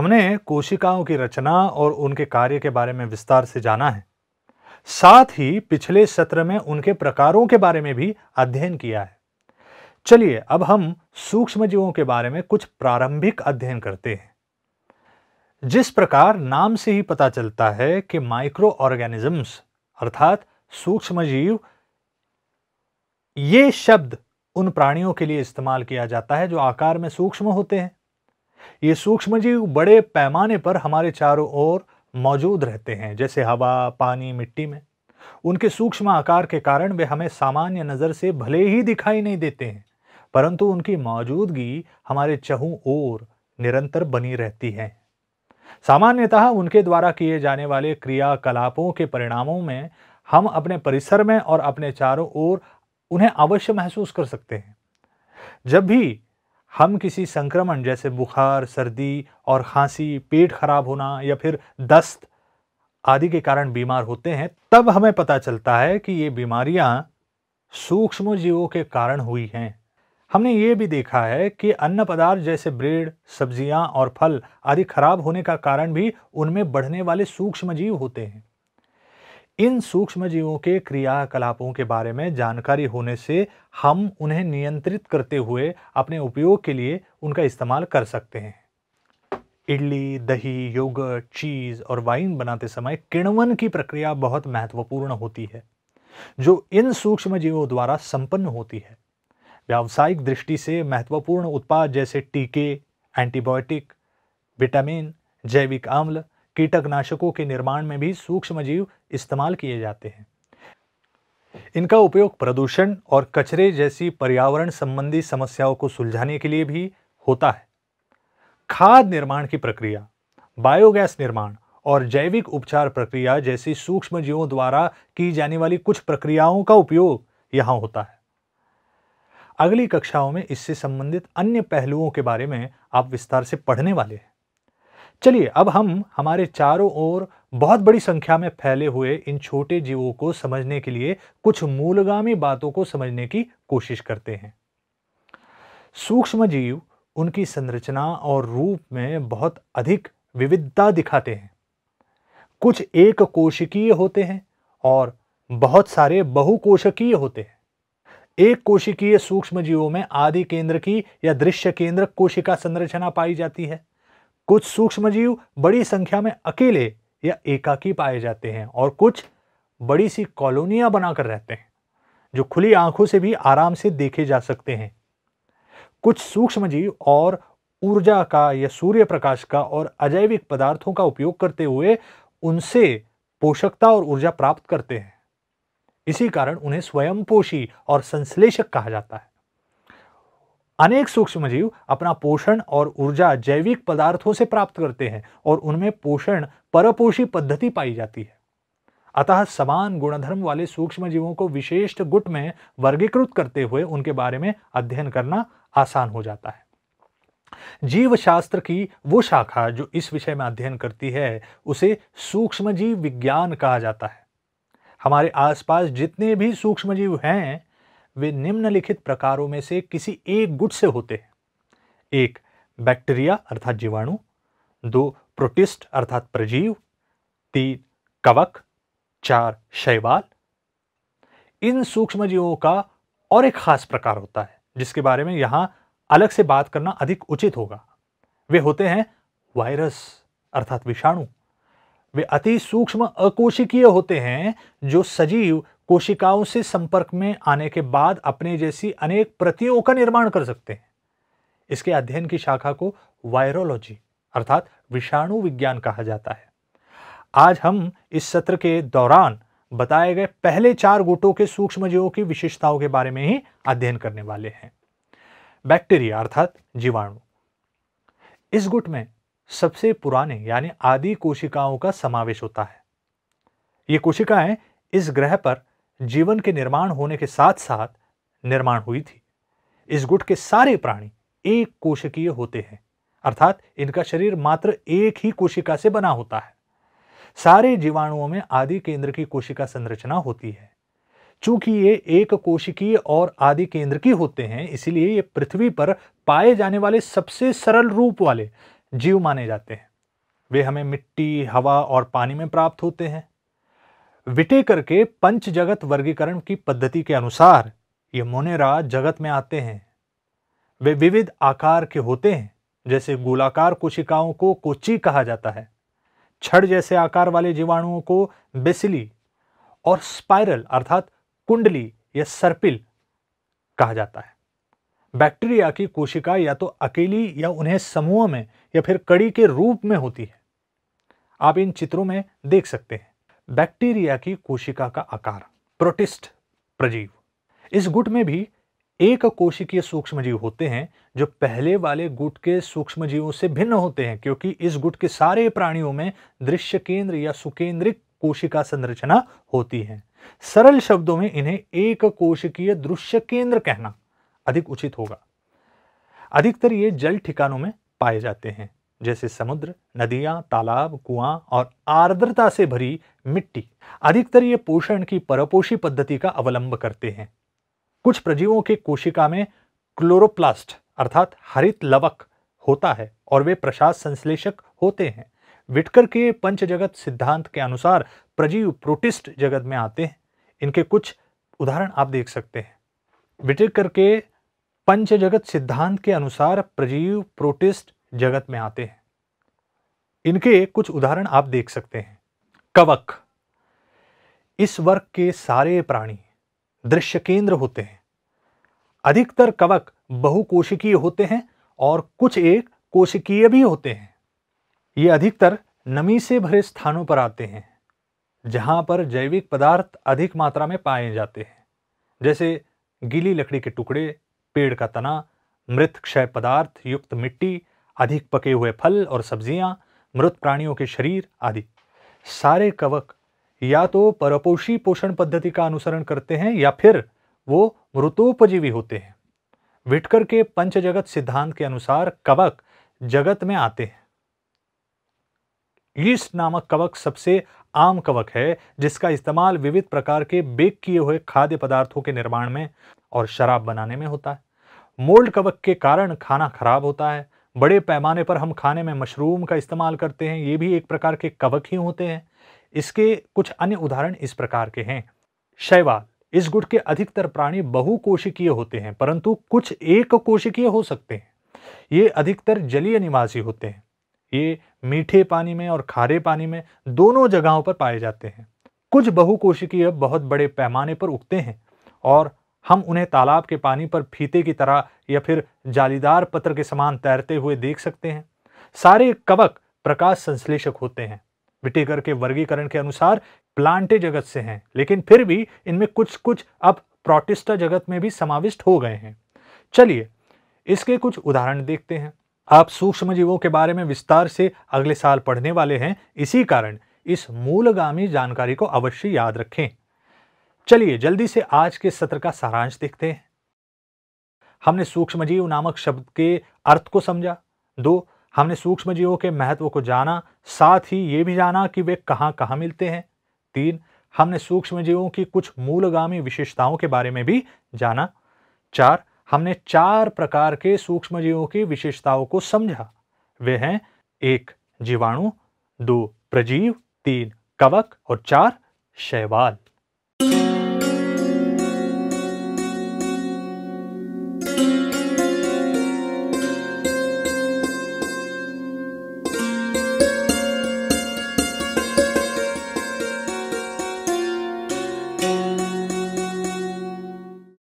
हमने कोशिकाओं की रचना और उनके कार्य के बारे में विस्तार से जाना है साथ ही पिछले सत्र में उनके प्रकारों के बारे में भी अध्ययन किया है चलिए अब हम सूक्ष्म जीवों के बारे में कुछ प्रारंभिक अध्ययन करते हैं जिस प्रकार नाम से ही पता चलता है कि माइक्रो ऑर्गेनिजम्स अर्थात सूक्ष्म जीव ये शब्द उन प्राणियों के लिए इस्तेमाल किया जाता है जो आकार में सूक्ष्म होते हैं ये सूक्ष्म जीव बड़े पैमाने पर हमारे चारों ओर मौजूद रहते हैं जैसे हवा पानी मिट्टी में उनके सूक्ष्म आकार के कारण वे हमें सामान्य नज़र से भले ही दिखाई नहीं देते हैं परंतु उनकी मौजूदगी हमारे चहु ओर निरंतर बनी रहती है सामान्यतः उनके द्वारा किए जाने वाले क्रियाकलापों के परिणामों में हम अपने परिसर में और अपने चारों ओर उन्हें अवश्य महसूस कर सकते हैं जब भी हम किसी संक्रमण जैसे बुखार सर्दी और खांसी पेट खराब होना या फिर दस्त आदि के कारण बीमार होते हैं तब हमें पता चलता है कि ये बीमारियां सूक्ष्म जीवों के कारण हुई हैं हमने ये भी देखा है कि अन्न पदार्थ जैसे ब्रेड सब्जियां और फल आदि खराब होने का कारण भी उनमें बढ़ने वाले सूक्ष्म जीव होते हैं इन सूक्ष्म जीवों के क्रियाकलापों के बारे में जानकारी होने से हम उन्हें नियंत्रित करते हुए अपने उपयोग के लिए उनका इस्तेमाल कर सकते हैं इडली दही योग चीज़ और वाइन बनाते समय किण्वन की प्रक्रिया बहुत महत्वपूर्ण होती है जो इन सूक्ष्म जीवों द्वारा संपन्न होती है व्यावसायिक दृष्टि से महत्वपूर्ण उत्पाद जैसे टीके एंटीबायोटिक विटामिन जैविक आम्ल कीटकनाशकों के निर्माण में भी सूक्ष्म जीव इस्तेमाल किए जाते हैं इनका उपयोग प्रदूषण और कचरे जैसी पर्यावरण संबंधी समस्याओं को सुलझाने के लिए भी होता है खाद निर्माण की प्रक्रिया बायोगैस निर्माण और जैविक उपचार प्रक्रिया जैसी सूक्ष्म जीवों द्वारा की जाने वाली कुछ प्रक्रियाओं का उपयोग यहां होता है अगली कक्षाओं में इससे संबंधित अन्य पहलुओं के बारे में आप विस्तार से पढ़ने वाले हैं चलिए अब हम हमारे चारों ओर बहुत बड़ी संख्या में फैले हुए इन छोटे जीवों को समझने के लिए कुछ मूलगामी बातों को समझने की कोशिश करते हैं सूक्ष्म जीव उनकी संरचना और रूप में बहुत अधिक विविधता दिखाते हैं कुछ एक कोशिकीय होते हैं और बहुत सारे बहुकोशकीय होते हैं एक कोशिकीय सूक्ष्म जीवों में आदि केंद्र की या दृश्य केंद्र कोशिका संरचना पाई जाती है कुछ सूक्ष्म जीव बड़ी संख्या में अकेले या एकाकी पाए जाते हैं और कुछ बड़ी सी कॉलोनियां बनाकर रहते हैं जो खुली आंखों से भी आराम से देखे जा सकते हैं कुछ सूक्ष्म जीव और ऊर्जा का या सूर्य प्रकाश का और अजैविक पदार्थों का उपयोग करते हुए उनसे पोषकता और ऊर्जा प्राप्त करते हैं इसी कारण उन्हें स्वयंपोषी और संश्लेषक कहा जाता है अनेक सूक्ष्म जीव अपना पोषण और ऊर्जा जैविक पदार्थों से प्राप्त करते हैं और उनमें पोषण परपोषी पद्धति पाई जाती है अतः समान गुणधर्म वाले सूक्ष्म जीवों को विशेष गुट में वर्गीकृत करते हुए उनके बारे में अध्ययन करना आसान हो जाता है जीव शास्त्र की वो शाखा जो इस विषय में अध्ययन करती है उसे सूक्ष्म जीव विज्ञान कहा जाता है हमारे आसपास जितने भी सूक्ष्म जीव हैं वे निम्नलिखित प्रकारों में से किसी एक गुट से होते हैं एक बैक्टीरिया अर्थात जीवाणु दो प्रोटिस्ट अर्थात प्रजीव तीन कवक चार शैवाल इन सूक्ष्म जीवों का और एक खास प्रकार होता है जिसके बारे में यहां अलग से बात करना अधिक उचित होगा वे होते हैं वायरस अर्थात विषाणु वे अति सूक्ष्म अकोशिकीय होते हैं जो सजीव कोशिकाओं से संपर्क में आने के बाद अपने जैसी अनेक प्रतियों का निर्माण कर सकते हैं इसके अध्ययन की शाखा को वायरोलॉजी अर्थात विषाणु विज्ञान कहा जाता है आज हम इस सत्र के दौरान बताए गए पहले चार गुटों के सूक्ष्म जीवों की विशेषताओं के बारे में ही अध्ययन करने वाले हैं बैक्टीरिया अर्थात जीवाणु इस गुट में सबसे पुराने यानी आदि कोशिकाओं का समावेश होता है ये कोशिकाएं इस ग्रह पर जीवन के निर्माण होने के साथ साथ निर्माण हुई थी इस गुट के सारे प्राणी एक कोशिकीय होते हैं अर्थात इनका शरीर मात्र एक ही कोशिका से बना होता है सारे जीवाणुओं में आदि केंद्र की कोशिका संरचना होती है चूंकि ये एक कोशिकीय और आदि केंद्र की होते हैं इसीलिए ये पृथ्वी पर पाए जाने वाले सबसे सरल रूप वाले जीव माने जाते हैं वे हमें मिट्टी हवा और पानी में प्राप्त होते हैं विटेकर के पंच जगत वर्गीकरण की पद्धति के अनुसार ये मोनेरा जगत में आते हैं वे विविध आकार के होते हैं जैसे गोलाकार कोशिकाओं को कोची कहा जाता है छड़ जैसे आकार वाले जीवाणुओं को बेसिली और स्पाइरल अर्थात कुंडली या सर्पिल कहा जाता है बैक्टीरिया की कोशिका या तो अकेली या उन्हें समूह में या फिर कड़ी के रूप में होती है आप इन चित्रों में देख सकते हैं बैक्टीरिया की कोशिका का आकार प्रोटिस्ट प्रजीव इस गुट में भी एक कोशिकीय सूक्ष्म जीव होते हैं जो पहले वाले गुट के सूक्ष्म जीवों से भिन्न होते हैं क्योंकि इस गुट के सारे प्राणियों में दृश्य केंद्र या सुकेंद्रिक कोशिका संरचना होती है सरल शब्दों में इन्हें एक कोशिकीय दृश्य केंद्र कहना अधिक उचित होगा अधिकतर ये जल ठिकानों में पाए जाते हैं जैसे समुद्र नदियां तालाब कुआं और आर्द्रता से भरी मिट्टी अधिकतर ये पोषण की परपोषी पद्धति का अवलंब करते हैं कुछ प्रजीवों के कोशिका में क्लोरोप्लास्ट अर्थात हरित लवक होता है और वे प्रसाद संश्लेषक होते हैं विटकर के पंच जगत सिद्धांत के अनुसार प्रजीव प्रोटिस्ट जगत में आते हैं इनके कुछ उदाहरण आप देख सकते हैं विटकर के पंच जगत सिद्धांत के अनुसार प्रजीव प्रोटिस्ट जगत में आते हैं इनके कुछ उदाहरण आप देख सकते हैं कवक इस वर्ग के सारे प्राणी दृश्य केंद्र होते हैं अधिकतर कवक बहुकोशिकीय होते हैं और कुछ एक कोशिकीय भी होते हैं ये अधिकतर नमी से भरे स्थानों पर आते हैं जहाँ पर जैविक पदार्थ अधिक मात्रा में पाए जाते हैं जैसे गीली लकड़ी के टुकड़े पेड़ का तना मृत क्षय पदार्थ युक्त मिट्टी अधिक पके हुए फल और सब्जियां, मृत प्राणियों के शरीर आदि सारे कवक या तो परपोषी पोषण पद्धति का अनुसरण करते हैं या फिर वो मृतोपजीवी होते हैं विटकर के पंचजगत सिद्धांत के अनुसार कवक जगत में आते हैं ईस्ट नामक कवक सबसे आम कवक है जिसका इस्तेमाल विविध प्रकार के बेक किए हुए खाद्य पदार्थों के निर्माण में और शराब बनाने में होता है मोल्ड कवक के कारण खाना खराब होता है बड़े पैमाने पर हम खाने में मशरूम का इस्तेमाल करते हैं ये भी एक प्रकार के कवक ही होते हैं इसके कुछ अन्य उदाहरण इस प्रकार के हैं शैवाल इस गुट के अधिकतर प्राणी बहुकोशिकीय होते हैं परंतु कुछ एक कोशिकीय हो सकते हैं ये अधिकतर जलीय निवासी होते हैं ये मीठे पानी में और खारे पानी में दोनों जगहों पर पाए जाते हैं कुछ बहुकोशिकीय बहुत बड़े पैमाने पर उगते हैं और हम उन्हें तालाब के पानी पर फीते की तरह या फिर जालीदार पत्र के समान तैरते हुए देख सकते हैं सारे कवक प्रकाश संश्लेषक होते हैं विटेकर के वर्गीकरण के अनुसार प्लांटे जगत से हैं लेकिन फिर भी इनमें कुछ कुछ अब प्रोटिस्टा जगत में भी समाविष्ट हो गए हैं चलिए इसके कुछ उदाहरण देखते हैं आप सूक्ष्म जीवों के बारे में विस्तार से अगले साल पढ़ने वाले हैं इसी कारण इस मूलगामी जानकारी को अवश्य याद रखें चलिए जल्दी से आज के सत्र का सारांश देखते हैं हमने सूक्ष्म जीव नामक शब्द के अर्थ को समझा दो हमने सूक्ष्म जीवों के महत्व को जाना साथ ही ये भी जाना कि वे कहाँ कहाँ मिलते हैं तीन हमने सूक्ष्म जीवों की कुछ मूलगामी विशेषताओं के बारे में भी जाना चार हमने चार प्रकार के सूक्ष्म जीवों की विशेषताओं को समझा वे हैं एक जीवाणु दो प्रजीव तीन कवक और चार शैवाल